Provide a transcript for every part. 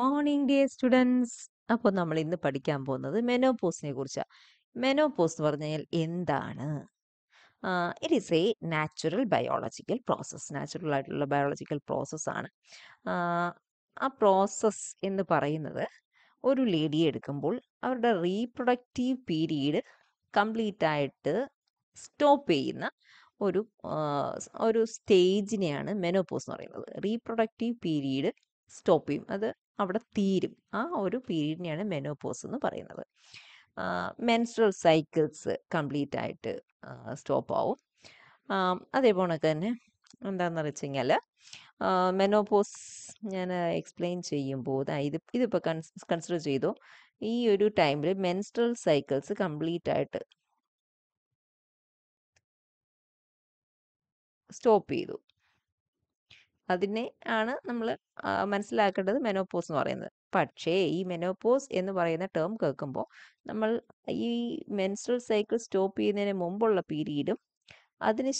Morning dear students അപ്പോൾ നമ്മൾ ഇന്ന് പഠിക്കാൻ പോകുന്നത് മെനോപോസിനെ കുറിച്ചാണ് മെനോപോസ് എന്ന് പറഞ്ഞു കഴിഞ്ഞാൽ എന്താണ് it is a natural biological process natural ആയിട്ടുള്ള ബയോളജിക്കൽ പ്രോസസ്സാണ് ആ പ്രോസസ്സ് എന്ന് പറയുന്നത് ഒരു ലേഡി എടുക്കുമ്പോൾ അവരുടെ റീപ്രൊഡക്റ്റീവ് പീരീഡ് കംപ്ലീറ്റ് ആയിട്ട് സ്റ്റോപ്പ് ചെയ്യുന്ന ഒരു ഒരു സ്റ്റേജിനെയാണ് മെനോപോസ് എന്ന് പറയുന്നത് റീപ്രൊഡക്റ്റീവ് പീരീഡ് സ്റ്റോപ്പ് ചെയ്യും അത് അവിടെ തീരും ആ ഒരു പീരീഡിനെയാണ് മെനോപോസ് എന്ന് പറയുന്നത് മെൻസ്ട്രൽ സൈക്കിൾസ് കംപ്ലീറ്റ് ആയിട്ട് സ്റ്റോപ്പ് ആവും അതേപോലെ തന്നെ എന്താണെന്ന് വെച്ച് കഴിഞ്ഞാൽ മെനോപോസ് ഞാൻ എക്സ്പ്ലെയിൻ ചെയ്യുമ്പോൾ ഇത് ഇതിപ്പോൾ കൺസിഡർ ചെയ്തു ഈ ഒരു ടൈമിൽ മെൻസ്ട്രൽ സൈക്കിൾസ് കംപ്ലീറ്റ് ആയിട്ട് സ്റ്റോപ്പ് ചെയ്തു അതിനെ ആണ് നമ്മൾ മനസ്സിലാക്കേണ്ടത് മെനോപോസ് എന്ന് പറയുന്നത് പക്ഷേ ഈ മെനോപോസ് എന്ന് പറയുന്ന ടേം കേൾക്കുമ്പോൾ നമ്മൾ ഈ മെൻസ്ട്രൽ സൈക്കിൾ സ്റ്റോപ്പ് ചെയ്യുന്നതിന് മുമ്പുള്ള പീരീഡും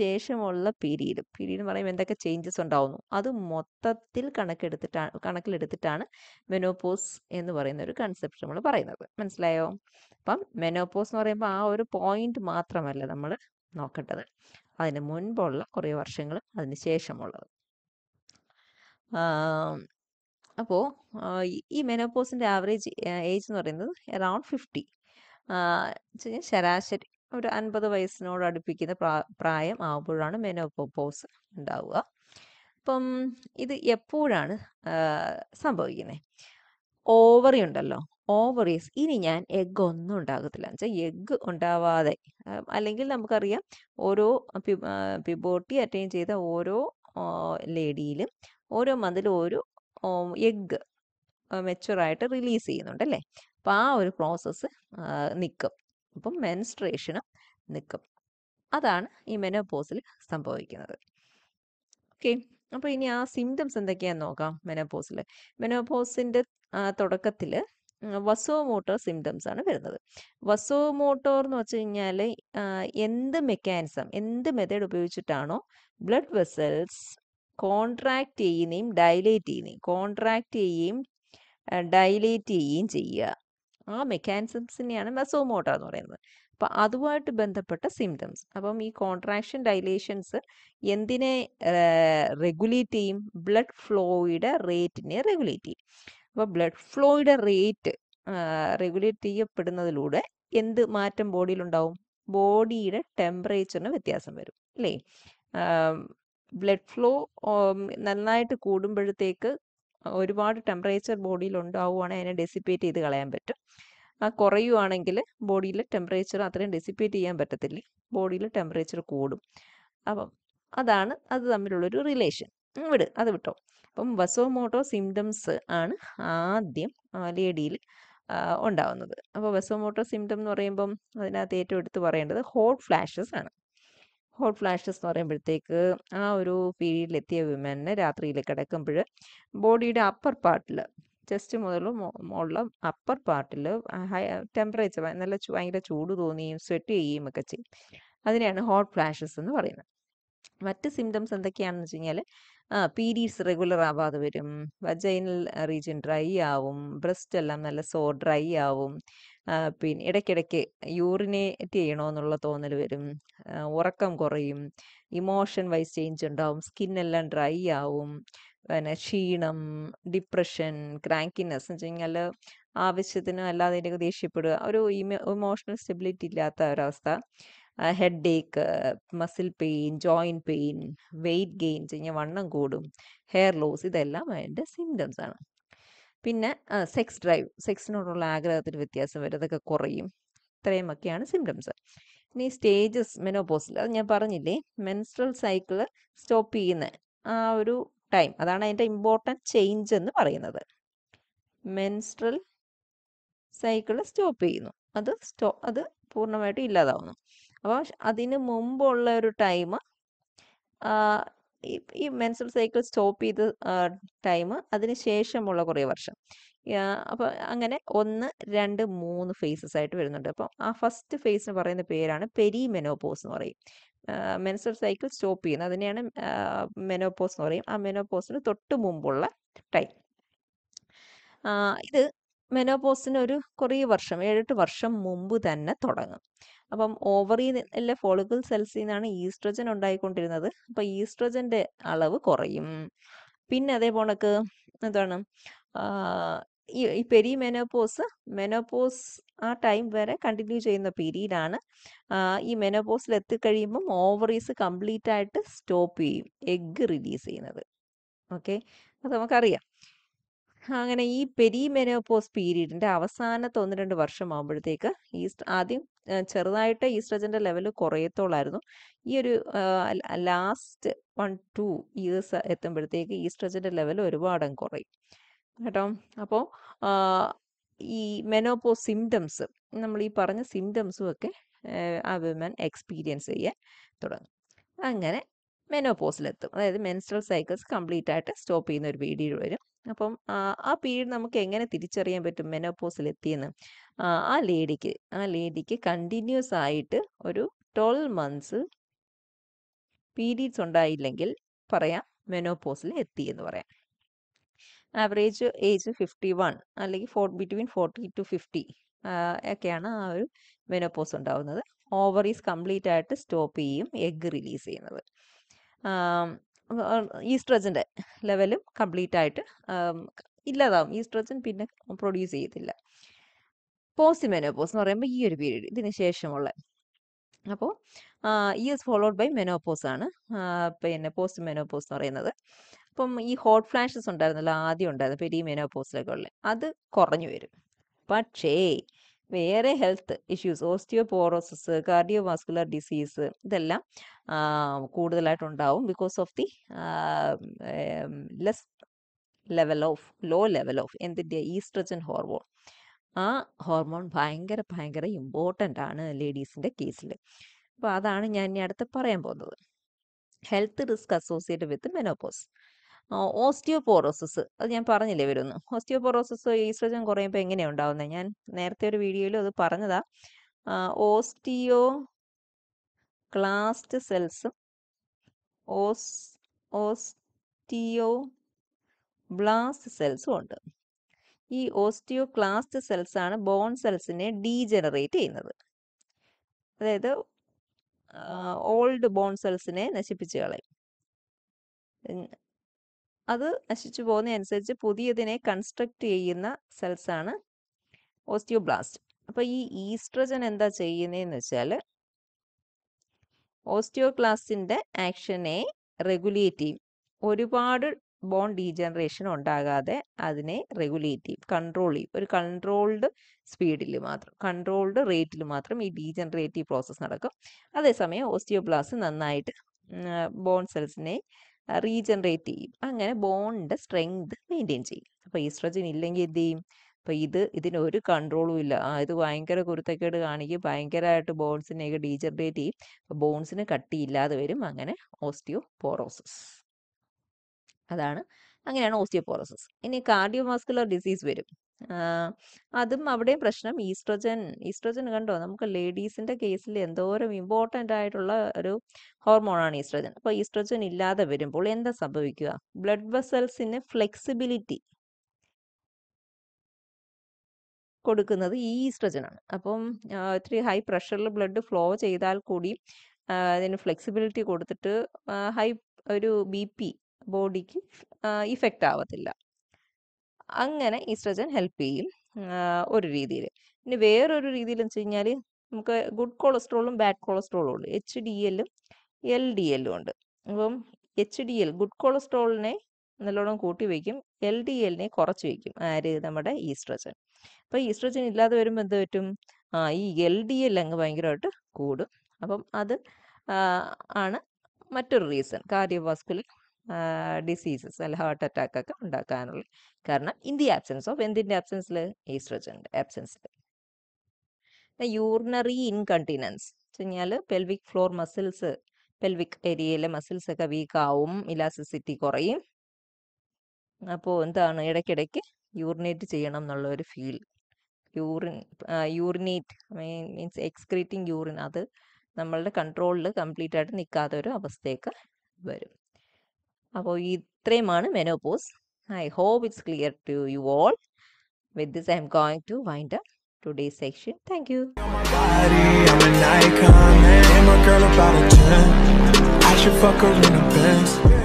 ശേഷമുള്ള പീരീഡും പീരീഡ് എന്ന് പറയുമ്പോൾ എന്തൊക്കെ ചേഞ്ചസ് ഉണ്ടാവുന്നു അത് മൊത്തത്തിൽ കണക്കെടുത്തിട്ടാണ് കണക്കിലെടുത്തിട്ടാണ് മെനോപോസ് എന്ന് പറയുന്ന ഒരു കൺസെപ്റ്റ് നമ്മൾ പറയുന്നത് മനസ്സിലായോ അപ്പം മെനോപോസ് എന്ന് പറയുമ്പോൾ ആ ഒരു പോയിന്റ് മാത്രമല്ല നമ്മൾ നോക്കേണ്ടത് അതിന് മുൻപുള്ള കുറേ വർഷങ്ങൾ അതിന് ശേഷമുള്ളത് അപ്പോൾ ഈ മെനോപോസിൻ്റെ ആവറേജ് ഏജ് എന്ന് പറയുന്നത് അറൗണ്ട് ഫിഫ്റ്റി ശരാശരി ഒരു അൻപത് വയസ്സിനോട് അടുപ്പിക്കുന്ന പ്രായം ആവുമ്പോഴാണ് മെനോപോസ് ഉണ്ടാവുക അപ്പം ഇത് എപ്പോഴാണ് സംഭവിക്കുന്നത് ഓവറി ഉണ്ടല്ലോ ഓവറീസ് ഇനി ഞാൻ എഗ് ഒന്നും ഉണ്ടാകത്തില്ല എന്ന് വെച്ചാൽ എഗ് ഉണ്ടാവാതെ അല്ലെങ്കിൽ നമുക്കറിയാം ഓരോ പിബോട്ടി അറ്റൈൻ ചെയ്ത ഓരോ ലേഡിയിലും ഓരോ മന്തിലും ഒരു എഗ്ഗ് മെച്ചുറായിട്ട് റിലീസ് ചെയ്യുന്നുണ്ട് അല്ലേ അപ്പോൾ ആ ഒരു പ്രോസസ്സ് നിൽക്കും അപ്പം മെൻസ്ട്രേഷനും നിൽക്കും അതാണ് ഈ മെനോപോസിൽ സംഭവിക്കുന്നത് ഓക്കെ അപ്പോൾ ഇനി ആ സിംറ്റംസ് എന്തൊക്കെയാന്ന് നോക്കാം മെനോപോസിൽ മെനോപോസിൻ്റെ തുടക്കത്തിൽ മോട്ടോർ സിംറ്റംസ് ആണ് വരുന്നത് മോട്ടോർ എന്ന് വെച്ച് കഴിഞ്ഞാൽ എന്ത് മെക്കാനിസം എന്ത് മെത്തേഡ് ഉപയോഗിച്ചിട്ടാണോ ബ്ലഡ് വെസൽസ് കോൺട്രാക്ട് ചെയ്യുകയും ഡയലേറ്റ് ചെയ്യുകയും കോൺട്രാക്ട് ചെയ്യുകയും ഡയലേറ്റ് ചെയ്യുകയും ചെയ്യുക ആ മെക്കാനിസംസിനെയാണ് മെസോമോട്ട എന്ന് പറയുന്നത് അപ്പം അതുമായിട്ട് ബന്ധപ്പെട്ട സിംറ്റംസ് അപ്പം ഈ കോൺട്രാക്ഷൻ ഡൈലേഷൻസ് എന്തിനെ റെഗുലേറ്റ് ചെയ്യും ബ്ലഡ് ഫ്ലോയുടെ റേറ്റിനെ റെഗുലേറ്റ് ചെയ്യും അപ്പോൾ ബ്ലഡ് ഫ്ലോയുടെ റേറ്റ് റെഗുലേറ്റ് ചെയ്യപ്പെടുന്നതിലൂടെ എന്ത് മാറ്റം ബോഡിയിലുണ്ടാവും ബോഡിയുടെ ടെമ്പറേച്ചറിന് വ്യത്യാസം വരും അല്ലേ ബ്ലഡ് ഫ്ലോ നന്നായിട്ട് കൂടുമ്പോഴത്തേക്ക് ഒരുപാട് ടെമ്പറേച്ചർ ബോഡിയിൽ ഉണ്ടാവുകയാണെങ്കിൽ അതിനെ ഡെസിപ്പേറ്റ് ചെയ്ത് കളയാൻ പറ്റും ആ കുറയുവാണെങ്കിൽ ബോഡിയിൽ ടെമ്പറേച്ചർ അത്രയും ഡെസിപ്പേറ്റ് ചെയ്യാൻ പറ്റത്തില്ല ബോഡിയിൽ ടെമ്പറേച്ചർ കൂടും അപ്പം അതാണ് അത് തമ്മിലുള്ളൊരു റിലേഷൻ വിട് അത് വിട്ടോ അപ്പം വസോമോട്ടോ സിംറ്റംസ് ആണ് ആദ്യം ലേഡിയിൽ ഉണ്ടാവുന്നത് അപ്പോൾ വെസോമോട്ടോ സിംറ്റം എന്ന് പറയുമ്പം അതിനകത്ത് ഏറ്റവും എടുത്ത് പറയേണ്ടത് ഹോട്ട് ഫ്ലാഷസ് ആണ് ഹോട്ട് ഫ്ലാഷസ് എന്ന് പറയുമ്പോഴത്തേക്ക് ആ ഒരു പീരീഡിലെത്തിയ വിമനെ രാത്രിയിൽ കിടക്കുമ്പോൾ ബോഡിയുടെ അപ്പർ പാർട്ടിൽ ചെസ്റ്റ് മുതൽ ഉള്ള അപ്പർ പാർട്ടിൽ ഹൈ ടെമ്പറേച്ചർ നല്ല ഭയങ്കര ചൂട് തോന്നിയും സ്വെറ്റ് ചെയ്യുകയും ഒക്കെ ചെയ്യും അതിനെയാണ് ഹോട്ട് ഫ്ലാഷസ് എന്ന് പറയുന്നത് മറ്റ് സിംറ്റംസ് എന്തൊക്കെയാണെന്ന് വെച്ച് കഴിഞ്ഞാൽ പീരീഡ്സ് റെഗുലർ ആവാതെ വരും വജൈനൽ റീജിയൻ ഡ്രൈ ആവും ബ്രസ്റ്റ് എല്ലാം നല്ല സോ ഡ്രൈ ആവും പിന്നെ ഇടയ്ക്കിടയ്ക്ക് യൂറിനേറ്റ് ചെയ്യണമെന്നുള്ള തോന്നൽ വരും ഉറക്കം കുറയും ഇമോഷൻ വൈസ് ചേഞ്ച് ഉണ്ടാവും സ്കിന്നെല്ലാം ഡ്രൈ ആവും പിന്നെ ക്ഷീണം ഡിപ്രഷൻ ക്രാങ്കിനെസ് എന്ന് വെച്ച് കഴിഞ്ഞാൽ അല്ലാതെ അല്ലാതെയൊക്കെ ദേഷ്യപ്പെടുക ഒരു ഇമോഷണൽ സ്റ്റെബിലിറ്റി ഇല്ലാത്ത ഒരവസ്ഥ headache muscle pain joint pain weight gain കഴിഞ്ഞാൽ വണ്ണം കൂടും ഹെയർ ലോസ് ഇതെല്ലാം അതിൻ്റെ സിംറ്റംസ് ആണ് പിന്നെ സെക്സ് ഡ്രൈവ് സെക്സിനോടുള്ള ആഗ്രഹത്തിന് വ്യത്യാസം വരും അതൊക്കെ കുറയും ഒക്കെയാണ് സിംറ്റംസ് ഇനി സ്റ്റേജസ് മെനോപോസിൽ അത് ഞാൻ പറഞ്ഞില്ലേ മെൻസ്ട്രൽ സൈക്കിൾ സ്റ്റോപ്പ് ചെയ്യുന്ന ആ ഒരു ടൈം അതാണ് അതിൻ്റെ ഇമ്പോർട്ടൻറ്റ് ചേഞ്ച് എന്ന് പറയുന്നത് മെൻസ്ട്രൽ സൈക്കിൾ സ്റ്റോപ്പ് ചെയ്യുന്നു അത് സ്റ്റോ അത് പൂർണ്ണമായിട്ടും ഇല്ലാതാവുന്നു അപ്പോൾ അതിന് മുമ്പുള്ള ഒരു ടൈം ഈ മെൻസൽ സൈക്കിൾ സ്റ്റോപ്പ് ചെയ്ത ടൈം അതിന് ശേഷമുള്ള കുറേ വർഷം അപ്പോൾ അങ്ങനെ ഒന്ന് രണ്ട് മൂന്ന് ഫേസസ് ആയിട്ട് വരുന്നുണ്ട് അപ്പോൾ ആ ഫസ്റ്റ് എന്ന് പറയുന്ന പേരാണ് പെരി മെനോപോസ് എന്ന് പറയും മെൻസൽ സൈക്കിൾ സ്റ്റോപ്പ് ചെയ്യുന്നത് അതിനെയാണ് മെനോപോസ് എന്ന് പറയും ആ മെനോപോസിന് തൊട്ട് മുമ്പുള്ള ടൈം ഇത് മെനോപോസിന് ഒരു കുറേ വർഷം ഏഴെട്ട് വർഷം മുമ്പ് തന്നെ തുടങ്ങും അപ്പം ഓവറിയിലെ ഫോളിക്കിൾ സെൽസിൽ നിന്നാണ് ഈസ്ട്രജൻ ഉണ്ടായിക്കൊണ്ടിരുന്നത് അപ്പം ഈസ്ട്രജൻ്റെ അളവ് കുറയും പിന്നെ അതേപോലെ എന്താണ് ഈ പെരി മെനോപോസ് മെനോപോസ് ആ ടൈം വരെ കണ്ടിന്യൂ ചെയ്യുന്ന പീരീഡാണ് ഈ മെനോപോസിൽ എത്തിക്കഴിയുമ്പം ഓവറീസ് കംപ്ലീറ്റ് ആയിട്ട് സ്റ്റോപ്പ് ചെയ്യും എഗ് റിലീസ് ചെയ്യുന്നത് ഓക്കെ അത് നമുക്കറിയാം അങ്ങനെ ഈ പെരിമെനോപോസ് പീരീഡിന്റെ അവസാനത്തെ ഒന്ന് രണ്ട് ആകുമ്പോഴത്തേക്ക് ഈസ്റ്റ് ആദ്യം ചെറുതായിട്ട് ഈസ്ട്രജന്റെ ലെവൽ കുറയത്തോളായിരുന്നു ഈ ഒരു ലാസ്റ്റ് വൺ ടു ഇയേഴ്സ് എത്തുമ്പോഴത്തേക്ക് ഈസ്ട്രജന്റെ ലെവൽ ഒരുപാട് കുറയും കേട്ടോ അപ്പോൾ ഈ മെനോപോസ് സിംറ്റംസ് നമ്മൾ ഈ പറഞ്ഞ സിംറ്റംസും ഒക്കെ ആ വിമൻ എക്സ്പീരിയൻസ് ചെയ്യാൻ തുടങ്ങും അങ്ങനെ മെനോപോസിലെത്തും അതായത് മെൻസ്ട്രൽ സൈക്കിൾസ് കംപ്ലീറ്റ് ആയിട്ട് സ്റ്റോപ്പ് ചെയ്യുന്ന ഒരു വീഡിയോ വരും അപ്പം ആ പീരീഡ് നമുക്ക് എങ്ങനെ തിരിച്ചറിയാൻ പറ്റും മെനോപോസിൽ എത്തിയെന്ന് ആ ലേഡിക്ക് ആ ലേഡിക്ക് കണ്ടിന്യൂസ് ആയിട്ട് ഒരു ട്വൽവ് മന്ത്സ് പീരീഡ്സ് ഉണ്ടായില്ലെങ്കിൽ പറയാം മെനോപോസിൽ എത്തി എന്ന് പറയാം ആവറേജ് ഏജ് ഫിഫ്റ്റി വൺ അല്ലെങ്കിൽ four between forty two fifty ഒക്കെയാണ് ആ ഒരു മെനോപോസ് ഉണ്ടാവുന്നത് ഓവറീസ് കംപ്ലീറ്റ് ആയിട്ട് സ്റ്റോപ്പ് ചെയ്യും എഗ് റിലീസ് ചെയ്യുന്നത് ഈസ്ട്രജൻ്റെ ലെവലും കംപ്ലീറ്റ് ആയിട്ട് ഇല്ലാതാവും ഈസ്ട്രജൻ പിന്നെ പ്രൊഡ്യൂസ് ചെയ്യത്തില്ല പോസ്റ്റ് മെനോപോസ് എന്ന് പറയുമ്പോൾ ഈ ഒരു പീരീഡ് ഇതിന് ശേഷമുള്ള അപ്പോൾ ഈ ഇസ് ഫോളോഡ് ബൈ മെനോപോസ് ആണ് പിന്നെ പോസ്റ്റ് മെനോപോസ് എന്ന് പറയുന്നത് അപ്പം ഈ ഹോട്ട് ഫ്ലാഷസ് ഉണ്ടായിരുന്നല്ലോ ആദ്യം ഉണ്ടായിരുന്നു പെരി മെനോപോസിലൊക്കെ ഉള്ളത് അത് കുറഞ്ഞു വരും പക്ഷേ വേറെ health issues osteoporosis cardiovascular disease ഇതെല്ലാം കൂടുതലായിട്ടുണ്ടാവും because of the less level of low level of എന്തിൻ്റെ ഈസ്ട്രജൻ ഹോർമോൺ ആ ഹോർമോൺ ഭയങ്കര ഭയങ്കര ഇമ്പോർട്ടൻ്റ് ആണ് ലേഡീസിൻ്റെ കേസിൽ അപ്പോൾ അതാണ് ഞാൻ ഇനി അടുത്ത് പറയാൻ പോകുന്നത് health risk associated with menopause osteoporosis അത് ഞാൻ പറഞ്ഞില്ലേ വരുന്നു ഓസ്റ്റിയോപോറോസിസ് ഈസ്ട്രജൻ കുറയുമ്പോൾ എങ്ങനെയാണ് ഉണ്ടാവുന്നത് ഞാൻ നേരത്തെ ഒരു വീഡിയോയിലും അത് പറഞ്ഞതാ ഓസ്റ്റിയോ ക്ലാസ്റ്റ് സെൽസും ഓസ് ഓസ്റ്റിയോ ബ്ലാസ്റ്റ് സെൽസും ഉണ്ട് ഈ ഓസ്റ്റിയോ ക്ലാസ്റ്റ് സെൽസ് ആണ് ബോൺ സെൽസിനെ ഡീജനറേറ്റ് ചെയ്യുന്നത് അതായത് ഓൾഡ് ബോൺ സെൽസിനെ നശിപ്പിച്ചു കളയും അത് നശിച്ചു പോകുന്നതനുസരിച്ച് പുതിയതിനെ കൺസ്ട്രക്ട് ചെയ്യുന്ന സെൽസ് ആണ് ഓസ്റ്റിയോബ്ലാസ്റ്റ് അപ്പോൾ ഈ ഈസ്ട്രജൻ എന്താ ചെയ്യുന്നതെന്ന് വെച്ചാൽ ഓസ്റ്റിയോക്ലാസ്റ്റിൻ്റെ ആക്ഷനെ റെഗുലേറ്റ് ചെയ്യും ഒരുപാട് ബോൺ ഡീജനറേഷൻ ഉണ്ടാകാതെ അതിനെ റെഗുലേറ്റ് ചെയ്യും കൺട്രോൾ ചെയ്യും ഒരു കൺട്രോൾഡ് സ്പീഡിൽ മാത്രം കൺട്രോൾഡ് റേറ്റിൽ മാത്രം ഈ ഡീജനറേറ്റീവ് പ്രോസസ്സ് നടക്കും അതേസമയം ഓസ്റ്റിയോബ്ലാസ്റ്റ് നന്നായിട്ട് ബോൺ സെൽസിനെ റീജനറേറ്റ് ചെയ്യും അങ്ങനെ ബോണിൻ്റെ സ്ട്രെങ്ത് മെയിൻറ്റെയിൻ ചെയ്യും അപ്പോൾ ഈസ്ട്രജൻ ഇല്ലെങ്കിൽ എന്ത് ചെയ്യും അപ്പോൾ ഇത് ഇതിന് ഒരു കൺട്രോളും ഇല്ല ആ ഇത് ഭയങ്കര കുരുത്തക്കേട് കാണിക്കും ഭയങ്കരമായിട്ട് ബോൺസിനെയൊക്കെ ഡീജനറേറ്റ് ചെയ്യും അപ്പോൾ ബോൺസിന് കട്ടിയില്ലാതെ വരും അങ്ങനെ ഓസ്റ്റിയോ പോറോസസ് അതാണ് അങ്ങനെയാണ് ഓസ്റ്റിയോ പോറോസസ് ഇനി കാർഡിയോ മസ്കുലർ ഡിസീസ് വരും അതും അവിടെയും പ്രശ്നം ഈസ്ട്രോജൻ ഈസ്ട്രോജൻ കണ്ടോ നമുക്ക് ലേഡീസിന്റെ കേസിൽ എന്തോരം ഇമ്പോർട്ടൻ്റ് ആയിട്ടുള്ള ഒരു ഹോർമോണാണ് ഈസ്ട്രോജൻ അപ്പോൾ ഈസ്ട്രോജൻ ഇല്ലാതെ വരുമ്പോൾ എന്താ സംഭവിക്കുക ബ്ലഡ് വെസൽസിന് ഫ്ലെക്സിബിലിറ്റി കൊടുക്കുന്നത് ഈ ഈസ്ട്രജനാണ് അപ്പം ഇത്തിരി ഹൈ പ്രഷറിൽ ബ്ലഡ് ഫ്ലോ ചെയ്താൽ കൂടി അതിന് ഫ്ലെക്സിബിലിറ്റി കൊടുത്തിട്ട് ഹൈ ഒരു ബി പി ബോഡിക്ക് ഇഫക്റ്റ് ആവത്തില്ല അങ്ങനെ ഈസ്ട്രജൻ ഹെൽപ്പ് ചെയ്യും ഒരു രീതിയിൽ ഇനി വേറൊരു രീതിയിൽ വെച്ച് കഴിഞ്ഞാൽ നമുക്ക് ഗുഡ് കൊളസ്ട്രോളും ബാഡ് കൊളസ്ട്രോളും ഉണ്ട് എച്ച് ഡി എല്ലും എൽ ഡി എല്ലും ഉണ്ട് അപ്പം എച്ച് ഡി എൽ ഗുഡ് കൊളസ്ട്രോളിനെ നല്ലോണം കൂട്ടി വയ്ക്കും എൽ ഡി എല്ലിനെ കുറച്ച് വയ്ക്കും ആര് നമ്മുടെ ഈസ്ട്രജൻ അപ്പോൾ ഈസ്ട്രജൻ ഇല്ലാതെ വരുമ്പോൾ എന്ത് പറ്റും ആ ഈ എൽ ഡി എൽ അങ്ങ് ഭയങ്കരമായിട്ട് കൂടും അപ്പം അത് ആണ് മറ്റൊരു റീസൺ കാർഡിയോവാസ്കുലർ ഡിസീസസ് അല്ല ഹാർട്ട് അറ്റാക്ക് ഒക്കെ ഉണ്ടാക്കാനുള്ള കാരണം ഇൻ ദി ആബ്സെൻസ് ഓഫ് എന്തിന്റെ ആബ്സെൻസിൽ ഈസ്ട്രജൻ്റെ ആബ്സെൻസിൽ യൂറിനറി ഇൻകണ്ടിനൻസ് വെച്ചുകഴിഞ്ഞാൽ പെൽവിക് ഫ്ലോർ മസിൽസ് പെൽവിക് ഏരിയയിലെ മസിൽസ് ഒക്കെ വീക്ക് ആവും കുറയും അപ്പോൾ എന്താണ് ഇടയ്ക്കിടയ്ക്ക് യൂറിനേറ്റ് ചെയ്യണം എന്നുള്ള ഒരു feel urine urinate mean means excreting urine അത് നമ്മളുടെ കൺട്രോളിൽ കംപ്ലീറ്റ് ആയിട്ട് നിൽക്കാത്ത ഒരു അവസ്ഥയൊക്കെ വരും അപ്പോൾ ഇത്രയുമാണ് menopause I hope it's clear to you all with this I'm going to wind up today section thank you I should fuck her in a Benz.